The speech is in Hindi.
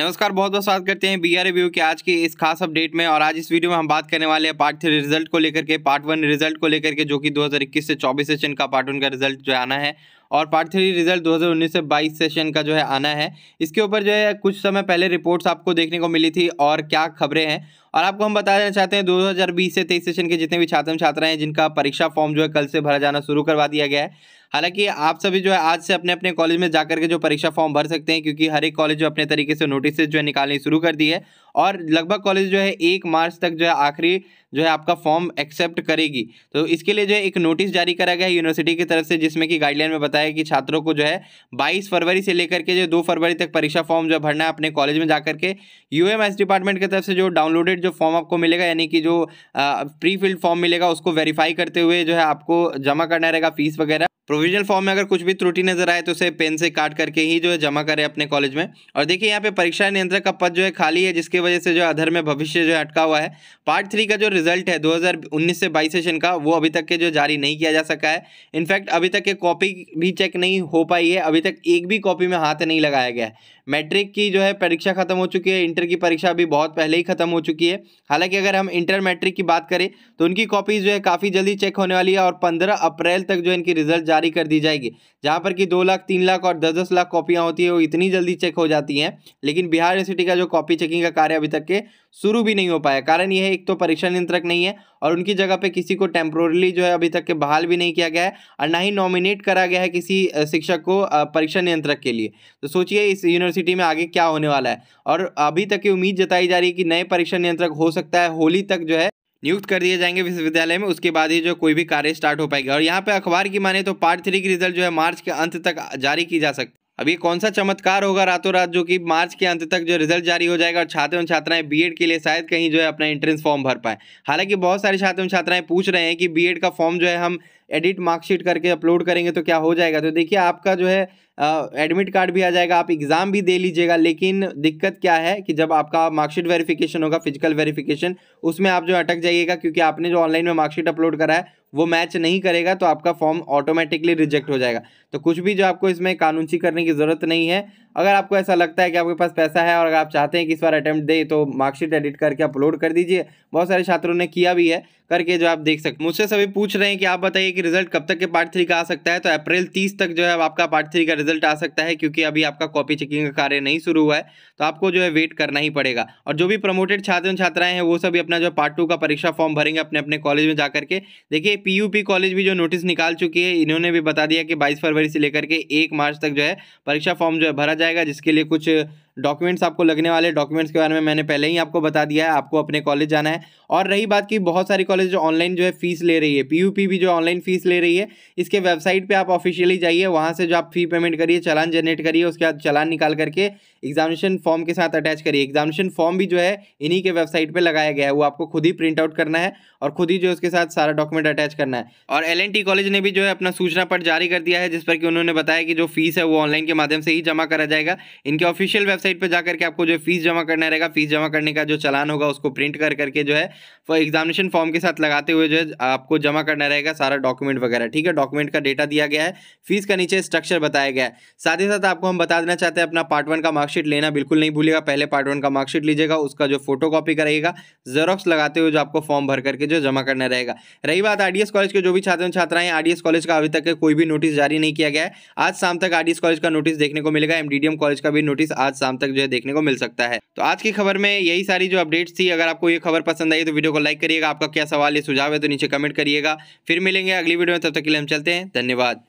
नमस्कार बहुत बहुत स्वागत करते हैं बी आर रिव्यू के आज की इस खास अपडेट में और आज इस वीडियो में हम बात करने वाले हैं पार्ट थ्री रिजल्ट को लेकर के पार्ट वन रिजल्ट को लेकर के जो कि 2021 से 24 सेशन का पार्ट वन का रिजल्ट जो आना है और पार्ट थ्री रिजल्ट 2019 से 22 सेशन का जो है आना है इसके ऊपर जो है कुछ समय पहले रिपोर्ट्स आपको देखने को मिली थी और क्या खबरें हैं और आपको हम बता देना चाहते हैं 2020 से 23 सेशन के जितने भी छात्र छात्राएं हैं जिनका परीक्षा फॉर्म जो है कल से भरा जाना शुरू करवा दिया गया है हालांकि आप सभी जो है आज से अपने अपने कॉलेज में जाकर के जो परीक्षा फॉर्म भर सकते हैं क्योंकि हर एक कॉलेज जो अपने तरीके से नोटिस जो है निकालनी शुरू कर दी है और लगभग कॉलेज जो है एक मार्च तक जो है आखिरी जो है आपका फॉर्म एक्सेप्ट करेगी तो इसके लिए जो है एक नोटिस जारी करा गया है यूनिवर्सिटी की तरफ से जिसमें कि गाइडलाइन में बताया कि छात्रों को जो है 22 फरवरी से लेकर के जो दो फरवरी तक परीक्षा फॉर्म जो है भरना है अपने कॉलेज में जाकर के यूएमएस डिपार्टमेंट की तरफ से जो डाउनलोडेड जो फॉर्म आपको मिलेगा यानी कि जो प्री फिल्ड फॉर्म मिलेगा उसको वेरीफाई करते हुए जो है आपको जमा करना रहेगा फीस वगैरह प्रोविजनल फॉर्म में अगर कुछ भी त्रुटि नजर आए तो उसे पेन से काट करके ही जो है जमा करें अपने कॉलेज में और देखिए यहाँ पे परीक्षा नियंत्रक का पद जो है खाली है जिसके उसकी वजह से जो अधर में भविष्य जो अटका हुआ है पार्ट थ्री का जो रिजल्ट है 2019 से बाईस सेशन का वो अभी तक के जो जारी नहीं किया जा सका है इनफैक्ट अभी तक के कॉपी भी चेक नहीं हो पाई है अभी तक एक भी कॉपी में हाथ नहीं लगाया गया है मैट्रिक की जो है परीक्षा खत्म हो चुकी है इंटर की परीक्षा भी बहुत पहले ही खत्म हो चुकी है हालांकि अगर हम इंटर मैट्रिक की बात करें तो उनकी कॉपीज जो है काफ़ी जल्दी चेक होने वाली है और पंद्रह अप्रैल तक जो इनकी रिजल्ट जारी कर दी जाएगी जहाँ पर कि दो लाख तीन लाख और दस दस लाख कॉपियाँ होती है वो इतनी जल्दी चेक हो जाती हैं लेकिन बिहार यूनिवर्सिटी का जो कॉपी चेकिंग का कार्य अभी तक के शुरू भी नहीं हो पाया कारण यह है एक तो परीक्षा नियंत्रक नहीं है और उनकी जगह पे किसी को टेम्प्रोरली जो है अभी तक के बहाल भी नहीं किया गया है और ना ही नॉमिनेट करा गया है किसी शिक्षक को परीक्षा नियंत्रक के लिए तो सोचिए इस यूनिवर्सिटी में आगे क्या होने वाला है और अभी तक की उम्मीद जताई जा रही है कि नए परीक्षा नियंत्रक हो सकता है होली तक जो है नियुक्त कर दिए जाएंगे विश्वविद्यालय में उसके बाद ही जो कोई भी कार्य स्टार्ट हो पाएगा और यहाँ पे अखबार की माने तो पार्ट थ्री की रिजल्ट जो है मार्च के अंत तक जारी की जा सकती अब ये कौन सा चमत्कार होगा रातों रात जो कि मार्च के अंत तक जो रिजल्ट जारी हो जाएगा और छात्र एवं छात्राएं बीएड के लिए शायद कहीं जो है अपना एंट्रेंस फॉर्म भर पाए हालांकि बहुत सारे छात्र एवं छात्राएं पूछ रहे हैं कि बीएड का फॉर्म जो है हम एडिट मार्कशीट करके अपलोड करेंगे तो क्या हो जाएगा तो देखिए आपका जो है एडमिट कार्ड भी आ जाएगा आप एग्ज़ाम भी दे लीजिएगा लेकिन दिक्कत क्या है कि जब आपका मार्कशीट वेरिफिकेशन होगा फिजिकल वेरिफिकेशन उसमें आप जो अटक जाइएगा क्योंकि आपने जो ऑनलाइन में मार्कशीट अपलोड करा है वो मैच नहीं करेगा तो आपका फॉर्म ऑटोमेटिकली रिजेक्ट हो जाएगा तो कुछ भी जो आपको इसमें कानूनची करने की ज़रूरत नहीं है अगर आपको ऐसा लगता है कि आपके पास पैसा है और अगर आप चाहते हैं कि इस बार अटैम्प्ट दें तो मार्कशीट एडिट करके अपलोड कर दीजिए बहुत सारे छात्रों ने किया भी है करके जो आप देख सकते मुझसे सभी पूछ रहे हैं कि आप बताइए कि रिजल्ट कब तक के पार्ट थ्री का आ सकता है तो अप्रैल तीस तक जो है आपका पार्ट थ्री का रिजल्ट आ सकता है क्योंकि अभी आपका कॉपी चेकिंग का कार्य नहीं शुरू हुआ है तो आपको जो है वेट करना ही पड़ेगा और जो भी प्रमोटेड छात्र छात्राएं हैं वो सभी अपना जो पार्ट टू का परीक्षा फॉर्म भरेंगे अपने अपने कॉलेज में जा करके देखिए पी कॉलेज भी जो नोटिस निकाल चुकी है इन्होंने भी बता दिया कि बाईस फरवरी से लेकर के एक मार्च तक जो है परीक्षा फॉर्म जो है भरा जाए जाएगा जिसके लिए कुछ डॉक्यूमेंट्स आपको लगने वाले डॉक्यूमेंट्स के बारे में मैंने पहले ही आपको बता दिया है आपको अपने कॉलेज जाना है और रही बात की बहुत सारी कॉलेज जो ऑनलाइन जो है फीस ले रही है पी भी जो ऑनलाइन फीस ले रही है इसके वेबसाइट पर आप ऑफिशियली जाइए वहाँ से जो आप फी पेमेंट करिए चलान जनरेट करिए उसके बाद चलान निकाल करके एग्जामिनेशन फॉर्म के साथ अटैच करिए एग्जामिनेशन फॉर्म भी जो है इन्हीं के वेबसाइट पर लगाया गया है वो आपको खुद ही प्रिंट आउट करना है और खुद ही जो उसके साथ सारा डॉक्यूमेंट अटैच करना है और एल कॉलेज ने भी जो है अपना सूचना पट जारी कर दिया है जिस पर कि उन्होंने बताया कि जो फीस है वो ऑनलाइन के माध्यम से ही जमा करा जाएगा इनके ऑफिशियल वेबसाइट वेबसाइट पर जाकर के आपको जो फीस जमा करना रहेगा फीस जमा करने का जो चलान होगा उसको प्रिंट कर करके जो है एग्जामिनेशन फॉर्म के साथ लगाते हुए जो है आपको जमा करना रहेगा सारा डॉक्यूमेंट वगैरह ठीक है डॉक्यूमेंट का डेटा दिया गया है फीस का नीचे स्ट्रक्चर बताया गया है साथ ही साथ आपको हम बता देना चाहते हैं अपना पार्ट वन का मार्कशीट लेना बिल्कुल नहीं भूलेगा पहले पार्ट वन का मार्कशीट लीजिएगा उसका जो फोटो कॉपी करिएगा जेरोक्स लगाते हुए जो आपको फॉर्म भर करके जो जमा करना रहेगा रही बात आरडीएस कॉलेज के जो भी छात्र छात्राएं आरडीएस कॉलेज का अभी तक कोई भी नोटिस जारी नहीं किया गया है आज शाम तक आरडीएस कॉलेज का नोटिस देखने को मिलेगा एमडीडीएम कॉलेज का भी नोटिस आज शाम शाम तक जो है देखने को मिल सकता है तो आज की खबर में यही सारी जो अपडेट्स थी अगर आपको ये खबर पसंद आई तो वीडियो को लाइक करिएगा आपका क्या सवाल या सुझाव है तो नीचे कमेंट करिएगा फिर मिलेंगे अगली वीडियो में तब तक के लिए हम चलते हैं धन्यवाद